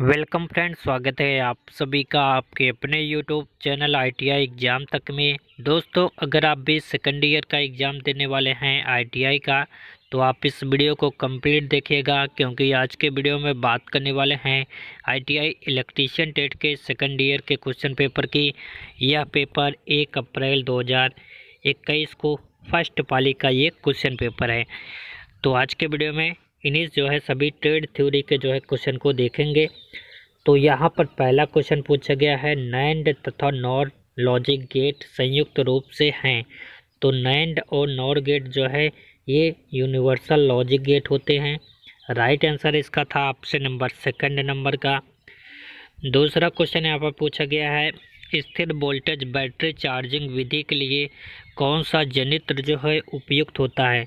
welcome friend स्वागत है आप सभी का आपके अपने यूट्यूब चैनल आईटीआई एग्ज़ाम तक में दोस्तों अगर आप भी सेकेंड ईयर का एग्ज़ाम देने वाले हैं आईटीआई का तो आप इस वीडियो को कंप्लीट देखिएगा क्योंकि आज के वीडियो में बात करने वाले हैं आईटीआई इलेक्ट्रीशियन टेट के सेकेंड ईयर के क्वेश्चन पेपर की यह पेपर एक अप्रैल दो को फर्स्ट पाली का ये क्वेश्चन पेपर है तो आज के वीडियो में इन्हीं जो है सभी ट्रेड थ्योरी के जो है क्वेश्चन को देखेंगे तो यहाँ पर पहला क्वेश्चन पूछा गया है नैंड तथा नॉर लॉजिक गेट संयुक्त रूप से हैं तो नैंड और नॉर गेट जो है ये यूनिवर्सल लॉजिक गेट होते हैं राइट आंसर इसका था ऑप्शन नंबर सेकंड नंबर का दूसरा क्वेश्चन यहाँ पर पूछा गया है स्थिर वोल्टेज बैटरी चार्जिंग विधि के लिए कौन सा जनित्र जो है उपयुक्त होता है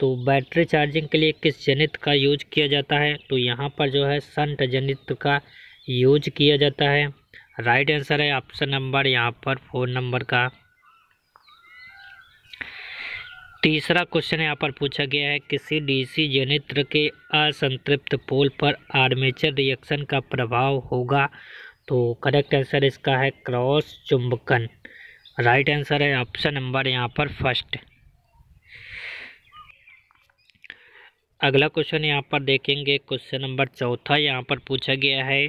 तो बैटरी चार्जिंग के लिए किस जनित का यूज किया जाता है तो यहाँ पर जो है संट जनित का यूज किया जाता है राइट आंसर है ऑप्शन नंबर यहाँ पर फोन नंबर का तीसरा क्वेश्चन यहाँ पर पूछा गया है किसी डीसी जनित्र के असंतृप्त पोल पर आर्मेचर रिएक्शन का प्रभाव होगा तो करेक्ट आंसर इसका है क्रॉस चुंबकन राइट आंसर है ऑप्शन नंबर यहाँ पर फर्स्ट अगला क्वेश्चन यहाँ पर देखेंगे क्वेश्चन नंबर चौथा यहाँ पर पूछा गया है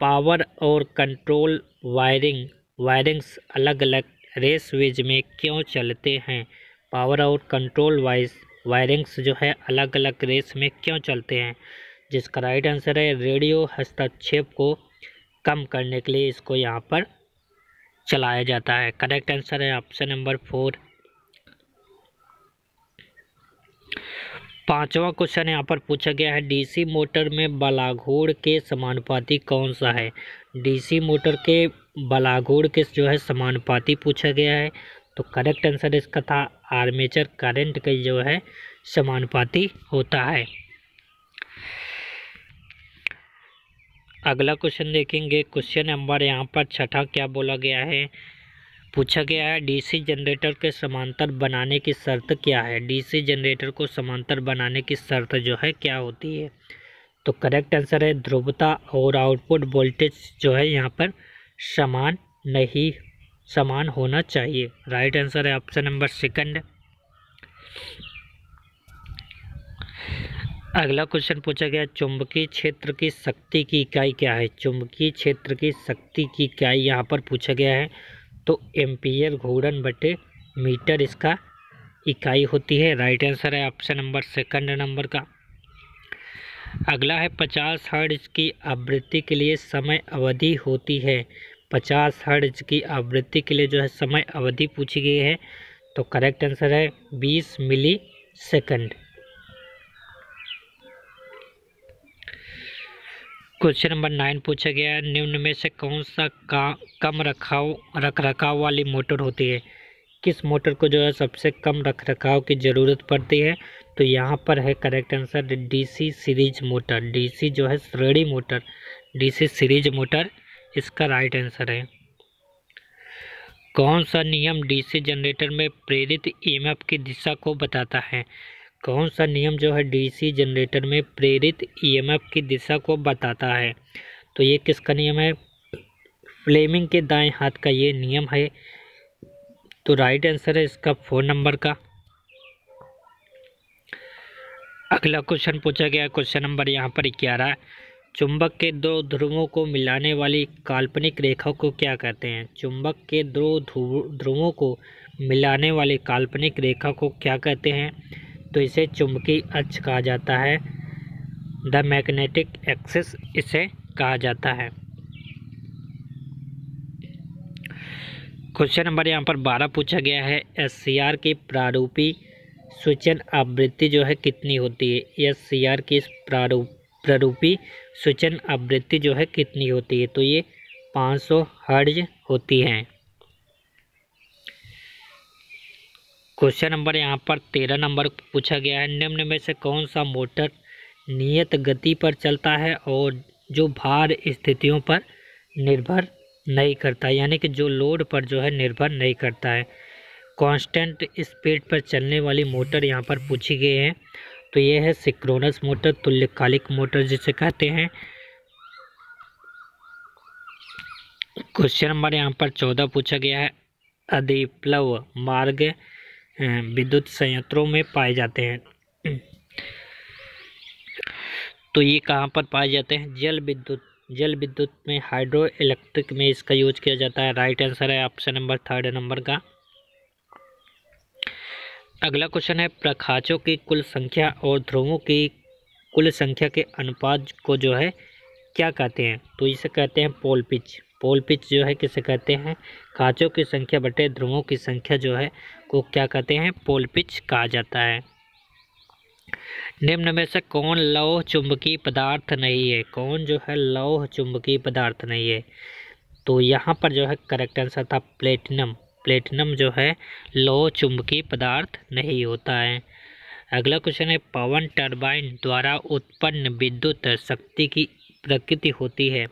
पावर और कंट्रोल वायरिंग वायरिंग्स अलग अलग रेस वेज में क्यों चलते हैं पावर और कंट्रोल वाइज वायरिंग्स जो है अलग अलग रेस में क्यों चलते हैं जिसका राइट आंसर है रेडियो हस्तक्षेप को कम करने के लिए इसको यहाँ पर चलाया जाता है करेक्ट आंसर है ऑप्शन नंबर फोर पांचवा क्वेश्चन यहाँ पर पूछा गया है डीसी मोटर में बलाघोड़ के समानुपाती कौन सा है डीसी मोटर के बलाघोड़ के जो है समानुपाती पूछा गया है तो करेक्ट आंसर इसका था आर्मेचर करंट के जो है समानुपाती होता है अगला क्वेश्चन देखेंगे क्वेश्चन नंबर यहाँ पर छठा क्या बोला गया है पूछा गया है डीसी जनरेटर के समांतर बनाने की शर्त क्या है डीसी जनरेटर को समांतर बनाने की शर्त जो है क्या होती है तो करेक्ट आंसर है ध्रुवता और आउटपुट वोल्टेज जो है यहाँ पर समान नहीं समान होना चाहिए राइट आंसर है ऑप्शन नंबर सेकंड अगला क्वेश्चन पूछा गया चुंबकीय क्षेत्र की शक्ति की इकाई क्या है चुंबकीय क्षेत्र की शक्ति की इकाई यहाँ पर पूछा गया है तो एम्पियर घूर्णन बटे मीटर इसका इकाई होती है राइट आंसर है ऑप्शन नंबर सेकंड नंबर का अगला है पचास हर्ज की आवृत्ति के लिए समय अवधि होती है पचास हर्ज की आवृत्ति के लिए जो है समय अवधि पूछी गई है तो करेक्ट आंसर है बीस millisecond question number nine पूछा गया है निम्न में से कौन सा का कम रखाव रख रखाव वाली मोटर होती है किस मोटर को जो है सबसे कम रख रखाव की ज़रूरत पड़ती है तो यहाँ पर है correct answer DC series motor DC जो है श्रेणी मोटर डीसी सीरीज मोटर इसका राइट आंसर है कौन सा नियम डीसी जनरेटर में प्रेरित ईएमएफ की दिशा को बताता है कौन सा नियम जो है डीसी जनरेटर में प्रेरित ईएमएफ e की दिशा को बताता है तो ये किसका नियम है फ्लेमिंग के दाएं हाथ का ये नियम है तो राइट आंसर है इसका फ़ोन नंबर का अगला क्वेश्चन पूछा गया क्वेश्चन नंबर यहाँ पर ग्यारह चुंबक के दो ध्रुवों को मिलाने वाली काल्पनिक रेखा को क्या कहते हैं चुंबक के दो ध्रुवों को मिलाने वाली काल्पनिक रेखा को क्या कहते हैं तो इसे चुंबकीय अक्ष कहा जाता है द मैग्नेटिक एक्सिस इसे कहा जाता है क्वेश्चन नंबर यहाँ पर बारह पूछा गया है एस सी आर की प्रारूपी सूचन आवृत्ति जो है कितनी होती है एस सी आर की प्रारूप प्रारूपी सूचन आवृत्ति जो है कितनी होती है तो ये पाँच सौ हर्ज होती हैं क्वेश्चन नंबर यहाँ पर तेरह नंबर पूछा गया है निम्न में से कौन सा मोटर नियत गति पर चलता है और जो भार स्थितियों पर निर्भर नहीं करता यानी कि जो लोड पर जो है निर्भर नहीं करता है कांस्टेंट स्पीड पर चलने वाली मोटर यहाँ पर पूछी गई है तो ये है सिक्रोनस मोटर तुल्यकालिक मोटर जिसे कहते हैं क्वेश्चन नंबर यहाँ पर चौदह पूछा गया है अधिप्लव मार्ग विद्युत संयंत्रों में पाए जाते हैं तो ये कहाँ पर पाए जाते हैं जल विद्युत जल विद्युत में हाइड्रो इलेक्ट्रिक में इसका यूज किया जाता है राइट आंसर है ऑप्शन नंबर थर्ड नंबर का अगला क्वेश्चन है प्रकाशों की कुल संख्या और ध्रुवों की कुल संख्या के अनुपात को जो है क्या कहते हैं तो इसे कहते हैं पोल पिच पोल पिच जो है किसे कहते हैं खाचों की संख्या बटे ध्रुवों की संख्या जो है को क्या कहते हैं पोल पिच कहा जाता है निम्न में से कौन लौह चुंबकीय पदार्थ नहीं है कौन जो है लौह चुंबकीय पदार्थ नहीं है तो यहाँ पर जो है करेक्ट आंसर था प्लेटिनम प्लेटिनम जो है लौह चुंबकीय पदार्थ नहीं होता है अगला क्वेश्चन है पवन टरबाइन द्वारा उत्पन्न विद्युत शक्ति की प्रकृति होती है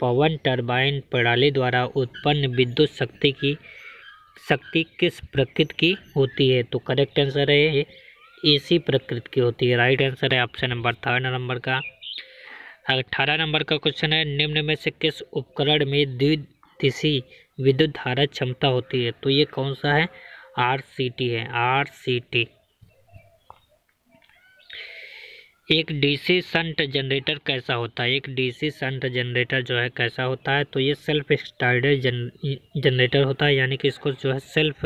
पवन टरबाइन प्रणाली द्वारा उत्पन्न विद्युत शक्ति की शक्ति किस प्रकृति की होती है तो करेक्ट आंसर है इसी प्रकृति की होती है राइट आंसर है ऑप्शन नंबर थर्ड नंबर का अठारह नंबर का क्वेश्चन है निम्न में से किस उपकरण में द्विदिशी विद्युत धारा क्षमता होती है तो ये कौन सा है आर सी टी है आर सी टी एक डीसी संट जनरेटर कैसा होता है एक डीसी संट जनरेटर जो है कैसा होता है तो ये सेल्फ स्टार्टर जन जनरेटर होता है यानी कि इसको जो है सेल्फ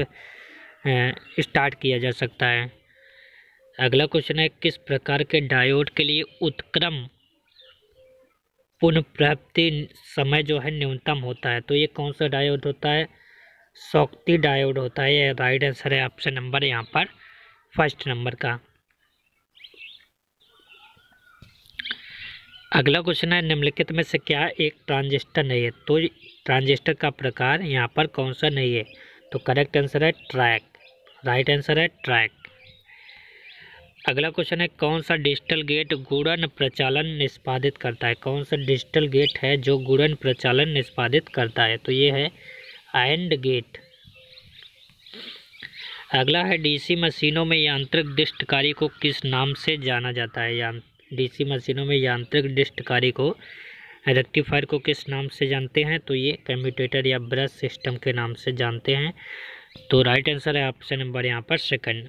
स्टार्ट किया जा सकता है अगला क्वेश्चन है किस प्रकार के डायोड के लिए उत्क्रम पुनः समय जो है न्यूनतम होता है तो ये कौन सा डायोड होता है सौक्ति डायोड होता है ये राइट आंसर है ऑप्शन नंबर यहाँ पर फर्स्ट नंबर का अगला क्वेश्चन है निम्नलिखित में से क्या एक ट्रांजिस्टर नहीं है तो ट्रांजिस्टर का प्रकार यहाँ पर कौन सा नहीं है तो करेक्ट आंसर है ट्रैक राइट आंसर है ट्रैक अगला क्वेश्चन है कौन सा डिजिटल गेट गुड़न प्रचालन निष्पादित करता है कौन सा डिजिटल गेट है जो गुड़न प्रचालन निष्पादित करता है तो ये है एंड गेट अगला है डीसी मशीनों में यांत्रिक दृष्टकारी को किस नाम से जाना जाता है यांत्रिक डीसी मशीनों में यांत्रिक डिस्टकारी को रेक्टिफायर को किस नाम से जानते हैं तो ये कम्यूटेटर या ब्रश सिस्टम के नाम से जानते हैं तो राइट आंसर है ऑप्शन नंबर यहाँ पर सेकंड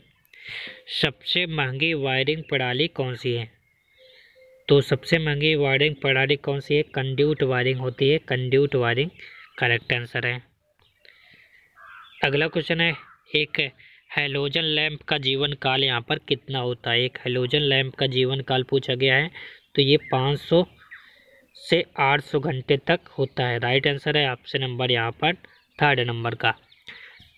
सबसे महंगी वायरिंग प्रणाली कौन सी है तो सबसे महंगी वायरिंग प्रणाली कौन सी है कंड्यूट वायरिंग होती है कंड्यूट वायरिंग करेक्ट आंसर है अगला क्वेश्चन है एक हेलोजन लैम्प का जीवन काल यहाँ पर कितना होता है एक हेलोजन लैम्प का जीवन काल पूछा गया है तो ये 500 से 800 घंटे तक होता है राइट आंसर है आपसे नंबर यहाँ पर थर्ड नंबर का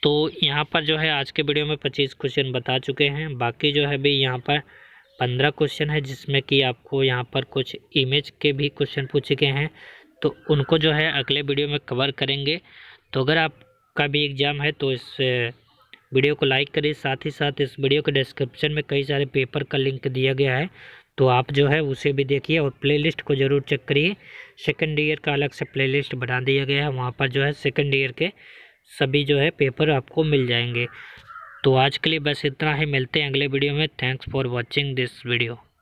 तो यहाँ पर जो है आज के वीडियो में 25 क्वेश्चन बता चुके हैं बाकी जो है भी यहाँ पर 15 क्वेश्चन है जिसमें कि आपको यहाँ पर कुछ इमेज के भी क्वेश्चन पूछे गए हैं तो उनको जो है अगले वीडियो में कवर करेंगे तो अगर आपका भी एग्ज़ाम है तो इस वीडियो को लाइक करें साथ ही साथ इस वीडियो के डिस्क्रिप्शन में कई सारे पेपर का लिंक दिया गया है तो आप जो है उसे भी देखिए और प्लेलिस्ट को ज़रूर चेक करिए सेकेंड ईयर का अलग से प्लेलिस्ट बना दिया गया है वहाँ पर जो है सेकेंड ईयर के सभी जो है पेपर आपको मिल जाएंगे तो आज के लिए बस इतना ही मिलते हैं अगले वीडियो में thanks for watching this video